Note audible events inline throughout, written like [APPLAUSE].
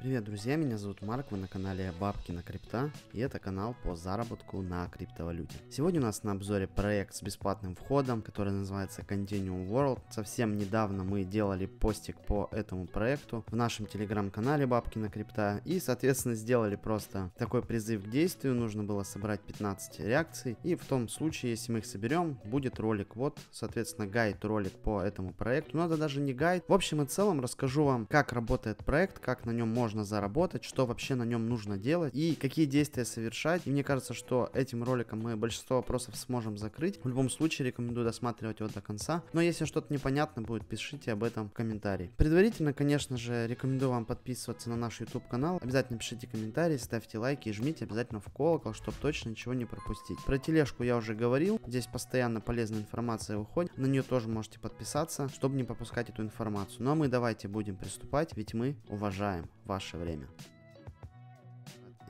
Привет, друзья, меня зовут Марк, вы на канале Бабки на Крипта, и это канал по заработку на криптовалюте. Сегодня у нас на обзоре проект с бесплатным входом, который называется Continuum World. Совсем недавно мы делали постик по этому проекту в нашем телеграм-канале Бабки на Крипта, и, соответственно, сделали просто такой призыв к действию, нужно было собрать 15 реакций, и в том случае, если мы их соберем, будет ролик, вот, соответственно, гайд ролик по этому проекту, но это даже не гайд. В общем и целом, расскажу вам, как работает проект, как на нем можно можно заработать, что вообще на нем нужно делать и какие действия совершать. И мне кажется, что этим роликом мы большинство вопросов сможем закрыть. В любом случае рекомендую досматривать его до конца. Но если что-то непонятно будет, пишите об этом в комментарии. Предварительно, конечно же, рекомендую вам подписываться на наш YouTube канал. Обязательно пишите комментарии, ставьте лайки и жмите обязательно в колокол, чтобы точно ничего не пропустить. Про тележку я уже говорил. Здесь постоянно полезная информация выходит. На нее тоже можете подписаться, чтобы не пропускать эту информацию. Ну а мы давайте будем приступать, ведь мы уважаем ваше время.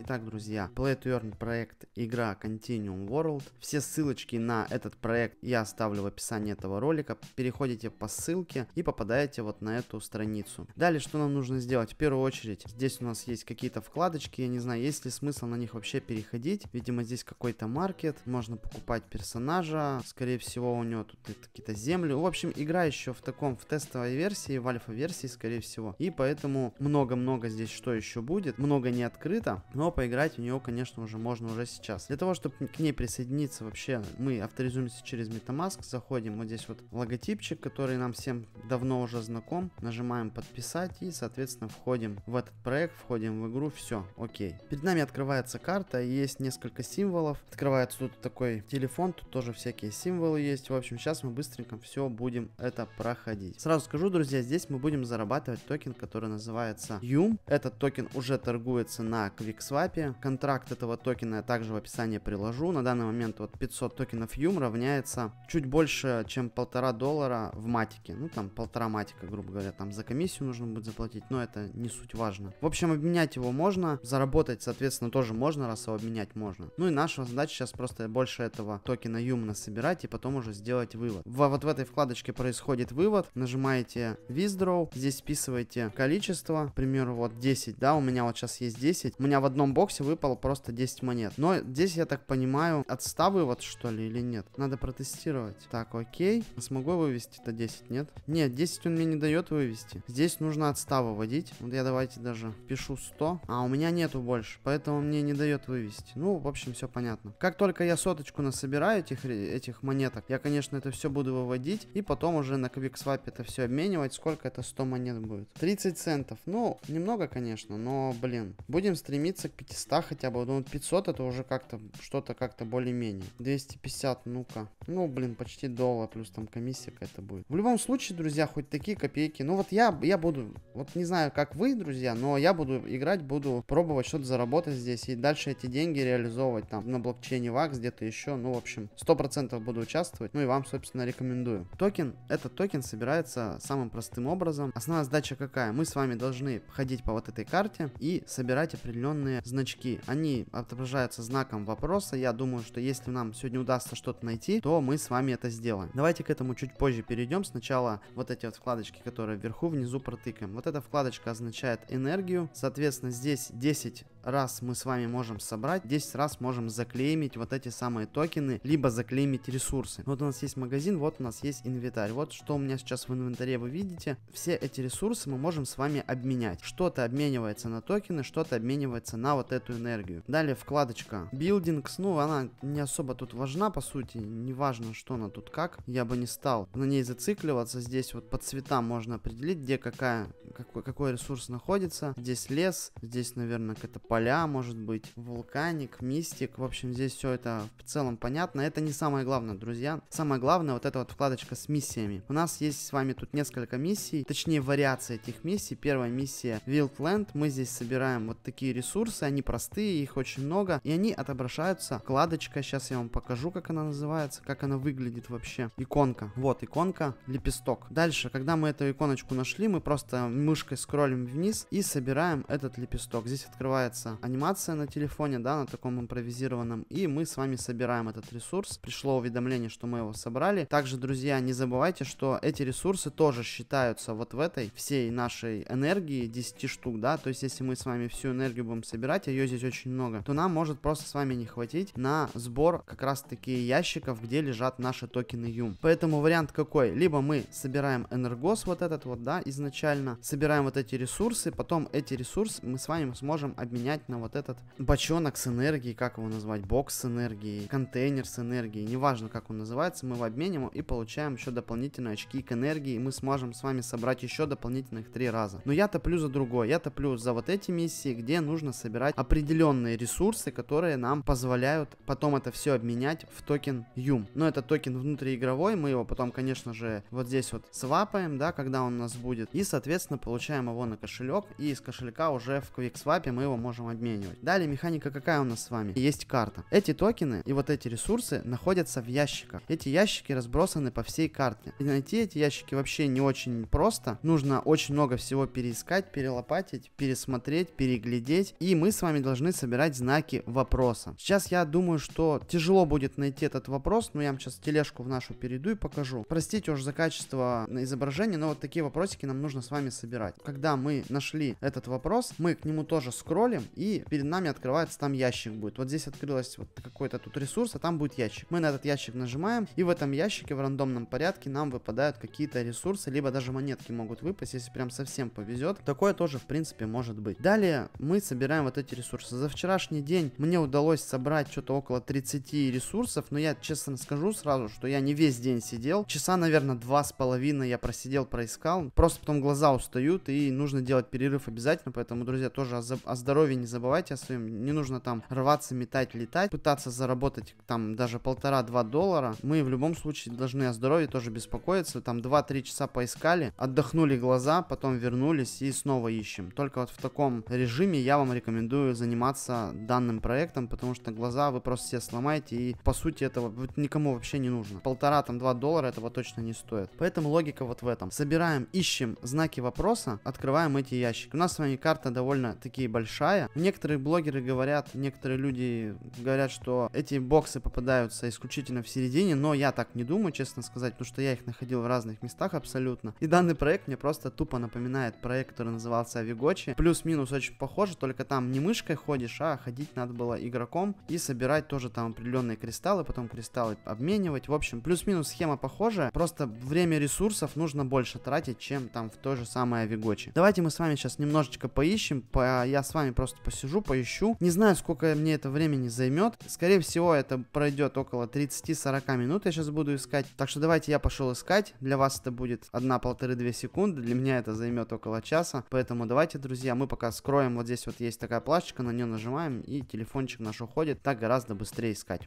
Итак, друзья, Play to Earn проект игра Continuum World. Все ссылочки на этот проект я оставлю в описании этого ролика. Переходите по ссылке и попадаете вот на эту страницу. Далее, что нам нужно сделать? В первую очередь, здесь у нас есть какие-то вкладочки. Я не знаю, есть ли смысл на них вообще переходить. Видимо, здесь какой-то маркет. Можно покупать персонажа. Скорее всего, у него тут какие-то земли. В общем, игра еще в таком, в тестовой версии, в альфа-версии, скорее всего. И поэтому много-много здесь что еще будет. Много не открыто, но но поиграть в нее, конечно, уже можно уже сейчас. Для того, чтобы к ней присоединиться вообще, мы авторизуемся через MetaMask, заходим вот здесь вот логотипчик, который нам всем давно уже знаком, нажимаем подписать и, соответственно, входим в этот проект, входим в игру, все, окей. Перед нами открывается карта, есть несколько символов, открывается тут такой телефон, тут тоже всякие символы есть, в общем, сейчас мы быстренько все будем это проходить. Сразу скажу, друзья, здесь мы будем зарабатывать токен, который называется YUM, этот токен уже торгуется на QuickSwap, свапе. Контракт этого токена я также в описании приложу. На данный момент вот 500 токенов Юм эм равняется чуть больше, чем полтора доллара в матике. Ну там полтора матика, грубо говоря, там за комиссию нужно будет заплатить, но это не суть важно. В общем, обменять его можно, заработать, соответственно, тоже можно, раз его обменять можно. Ну и наша задача сейчас просто больше этого токена Юм эм собирать и потом уже сделать вывод. В, вот в этой вкладочке происходит вывод, нажимаете Withdraw, здесь списываете количество, к примеру, вот 10, да, у меня вот сейчас есть 10, у меня в одном первом боксе выпало просто 10 монет. Но здесь, я так понимаю, от 100 вывод, что ли, или нет? Надо протестировать. Так, окей. Смогу вывести-то 10, нет? Нет, 10 он мне не дает вывести. Здесь нужно от выводить. Вот я давайте даже пишу 100. А, у меня нету больше, поэтому мне не дает вывести. Ну, в общем, все понятно. Как только я соточку насобираю этих, э, этих монеток, я, конечно, это все буду выводить. И потом уже на квиксвапе это все обменивать. Сколько это 100 монет будет? 30 центов. Ну, немного, конечно, но, блин. Будем стремиться к 500 хотя бы. Ну, 500 это уже как-то, что-то как-то более-менее. 250, ну-ка. Ну, блин, почти доллар, плюс там комиссия какая-то будет. В любом случае, друзья, хоть такие копейки. Ну, вот я, я буду, вот не знаю, как вы, друзья, но я буду играть, буду пробовать что-то заработать здесь. И дальше эти деньги реализовывать там на блокчейне ВАКС, где-то еще. Ну, в общем, 100% буду участвовать. Ну, и вам, собственно, рекомендую. Токен, этот токен собирается самым простым образом. Основная задача какая? Мы с вами должны ходить по вот этой карте и собирать определенные красные значки. Они отображаются знаком вопроса. Я думаю, что если нам сегодня удастся что-то найти, то мы с вами это сделаем. Давайте к этому чуть позже перейдем. Сначала вот эти вот вкладочки, которые вверху, внизу протыкаем. Вот эта вкладочка означает энергию. Соответственно, здесь 10 раз мы с вами можем собрать, 10 раз можем заклеймить вот эти самые токены, либо заклеймить ресурсы. Вот у нас есть магазин, вот у нас есть инвентарь. Вот что у меня сейчас в инвентаре вы видите. Все эти ресурсы мы можем с вами обменять. Что-то обменивается на токены, что-то обменивается на вот эту энергию. Далее вкладочка Buildings, ну она не особо тут важна по сути, не важно что она тут как, я бы не стал на ней зацикливаться. Здесь вот по цветам можно определить, где какая какой, какой ресурс находится. Здесь лес, здесь, наверное, какая-то поля, может быть, вулканик, мистик. В общем, здесь все это в целом понятно. Это не самое главное, друзья. Самое главное вот эта вот вкладочка с миссиями. У нас есть с вами тут несколько миссий, точнее вариации этих миссий. Первая миссия Wildland. Мы здесь собираем вот такие ресурсы, они простые, их очень много, и они отображаются вкладочка Сейчас я вам покажу, как она называется, как она выглядит вообще. Иконка. Вот иконка, лепесток. Дальше, когда мы эту иконочку нашли, мы просто мышкой скроллим вниз и собираем этот лепесток. Здесь открывается анимация на телефоне, да, на таком импровизированном. И мы с вами собираем этот ресурс. Пришло уведомление, что мы его собрали. Также, друзья, не забывайте, что эти ресурсы тоже считаются вот в этой всей нашей энергии 10 штук, да. То есть, если мы с вами всю энергию будем собирать, а ее здесь очень много, то нам может просто с вами не хватить на сбор как раз таки ящиков, где лежат наши токены Юм. Поэтому вариант какой? Либо мы собираем энергос вот этот вот, да, изначально, собираем собираем вот эти ресурсы, потом эти ресурсы мы с вами сможем обменять на вот этот бочонок с энергией, как его назвать, бокс с энергией, контейнер с энергией, неважно как он называется, мы его обменим и получаем еще дополнительные очки к энергии, и мы сможем с вами собрать еще дополнительных три раза. Но я топлю за другое, я топлю за вот эти миссии, где нужно собирать определенные ресурсы, которые нам позволяют потом это все обменять в токен юм. Но это токен внутриигровой, мы его потом, конечно же, вот здесь вот свапаем, да, когда он у нас будет, и, соответственно, получаем его на кошелек, и из кошелька уже в QuickSwap мы его можем обменивать. Далее механика какая у нас с вами? Есть карта. Эти токены и вот эти ресурсы находятся в ящиках. Эти ящики разбросаны по всей карте. И найти эти ящики вообще не очень просто. Нужно очень много всего переискать, перелопатить, пересмотреть, переглядеть. И мы с вами должны собирать знаки вопроса. Сейчас я думаю, что тяжело будет найти этот вопрос, но я вам сейчас тележку в нашу перейду и покажу. Простите уже за качество изображения, но вот такие вопросики нам нужно с вами собирать собирать. Когда мы нашли этот вопрос, мы к нему тоже скроллим, и перед нами открывается там ящик будет. Вот здесь открылось вот какой-то тут ресурс, а там будет ящик. Мы на этот ящик нажимаем, и в этом ящике в рандомном порядке нам выпадают какие-то ресурсы, либо даже монетки могут выпасть, если прям совсем повезет. Такое тоже, в принципе, может быть. Далее мы собираем вот эти ресурсы. За вчерашний день мне удалось собрать что-то около 30 ресурсов, но я честно скажу сразу, что я не весь день сидел. Часа, наверное, два с половиной я просидел, проискал. Просто потом глаза устали устают, и нужно делать перерыв обязательно, поэтому, друзья, тоже о, о здоровье не забывайте, о своем, не нужно там рваться, метать, летать, пытаться заработать там даже полтора-два доллара, мы в любом случае должны о здоровье тоже беспокоиться, там 2-3 часа поискали, отдохнули глаза, потом вернулись и снова ищем. Только вот в таком режиме я вам рекомендую заниматься данным проектом, потому что глаза вы просто все сломаете, и по сути этого никому вообще не нужно. Полтора-там два доллара этого точно не стоит. Поэтому логика вот в этом. Собираем, ищем знаки вопроса, запроса открываем эти ящики. У нас с вами карта довольно-таки большая. Некоторые блогеры говорят, некоторые люди говорят, что эти боксы попадаются исключительно в середине, но я так не думаю, честно сказать, потому что я их находил в разных местах абсолютно. И данный проект мне просто тупо напоминает проект, который назывался Авигочи. Плюс-минус очень похоже, только там не мышкой ходишь, а ходить надо было игроком и собирать тоже там определенные кристаллы, потом кристаллы обменивать. В общем, плюс-минус схема похожая, просто время ресурсов нужно больше тратить, чем там в той же самой моя Вигочи. Давайте мы с вами сейчас немножечко поищем, по... я с вами просто посижу, поищу. Не знаю, сколько мне это времени займет. Скорее всего, это пройдет около 30-40 минут, я сейчас буду искать. Так что давайте я пошел искать. Для вас это будет 1-1,5-2 секунды, для меня это займет около часа. Поэтому давайте, друзья, мы пока скроем, вот здесь вот есть такая плашечка, на нее нажимаем и телефончик наш уходит. Так гораздо быстрее искать.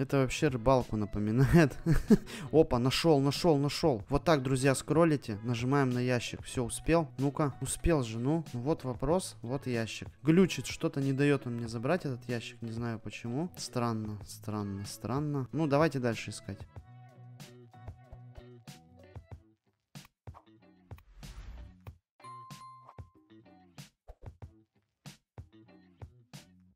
Это вообще рыбалку напоминает. [LAUGHS] Опа, нашел, нашел, нашел. Вот так, друзья, скроллите. Нажимаем на ящик. Все, успел? Ну-ка, успел же, ну. ну. Вот вопрос, вот ящик. Глючит, что-то не дает он мне забрать этот ящик. Не знаю почему. Странно, странно, странно. Ну, давайте дальше искать.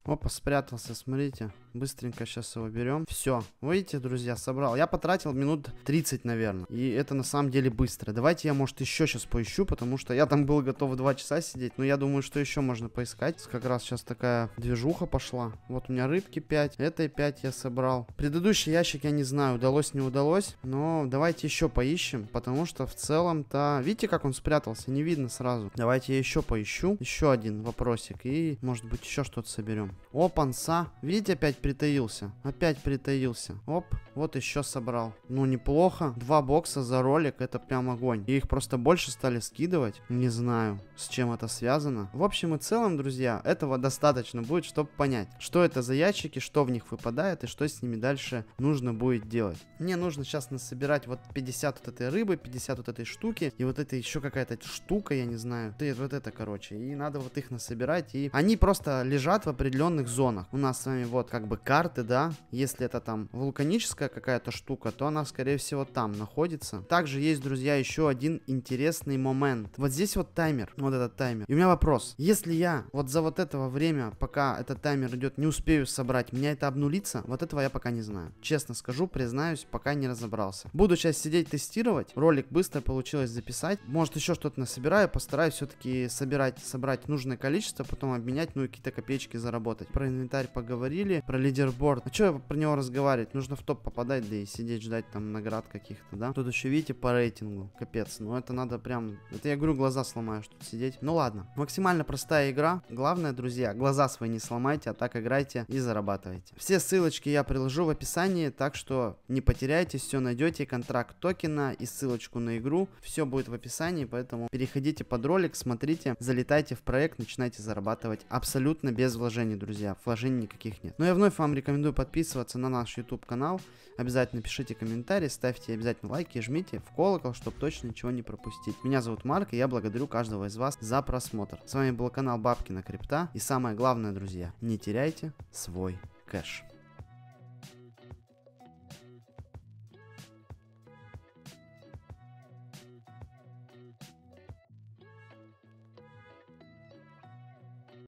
Опа, спрятался, смотрите. Быстренько сейчас его берем. Все. Видите, друзья, собрал. Я потратил минут 30, наверное. И это на самом деле быстро. Давайте я, может, еще сейчас поищу, потому что я там был готов 2 часа сидеть. Но я думаю, что еще можно поискать. Как раз сейчас такая движуха пошла. Вот у меня рыбки 5. Этой 5 я собрал. Предыдущий ящик я не знаю, удалось, не удалось. Но давайте еще поищем, потому что в целом-то... Видите, как он спрятался? Не видно сразу. Давайте я еще поищу. Еще один вопросик. И, может быть, еще что-то соберем. О, панса. Видите, опять притаился. Опять притаился. Оп, вот еще собрал. Ну, неплохо. Два бокса за ролик, это прям огонь. И их просто больше стали скидывать. Не знаю, с чем это связано. В общем и целом, друзья, этого достаточно будет, чтобы понять, что это за ящики, что в них выпадает и что с ними дальше нужно будет делать. Мне нужно сейчас насобирать вот 50 вот этой рыбы, 50 вот этой штуки. И вот это еще какая-то штука, я не знаю. Ты вот это, короче. И надо вот их насобирать. И они просто лежат в определенных зонах. У нас с вами вот как бы бы карты, да, если это там вулканическая какая-то штука, то она, скорее всего, там находится. Также есть, друзья, еще один интересный момент. Вот здесь вот таймер, вот этот таймер. И у меня вопрос. Если я вот за вот этого время, пока этот таймер идет, не успею собрать, меня это обнулится? Вот этого я пока не знаю. Честно скажу, признаюсь, пока не разобрался. Буду сейчас сидеть тестировать. Ролик быстро получилось записать. Может, еще что-то насобираю, постараюсь все-таки собирать, собрать нужное количество, потом обменять, ну и какие-то копеечки заработать. Про инвентарь поговорили, про лидерборд. А ну, что про него разговаривать? Нужно в топ попадать, да и сидеть ждать там наград каких-то, да? Тут еще, видите, по рейтингу. Капец, ну это надо прям... Это я говорю, глаза сломаю, что тут сидеть. Ну ладно, максимально простая игра. Главное, друзья, глаза свои не сломайте, а так играйте и зарабатывайте. Все ссылочки я приложу в описании, так что не потеряйтесь, все найдете, контракт токена и ссылочку на игру. Все будет в описании, поэтому переходите под ролик, смотрите, залетайте в проект, начинайте зарабатывать абсолютно без вложений, друзья. Вложений никаких нет. Но ну, я вновь вновь вам рекомендую подписываться на наш YouTube канал. Обязательно пишите комментарии, ставьте обязательно лайки, жмите в колокол, чтобы точно ничего не пропустить. Меня зовут Марк, и я благодарю каждого из вас за просмотр. С вами был канал Бабкина Крипта. И самое главное, друзья, не теряйте свой кэш.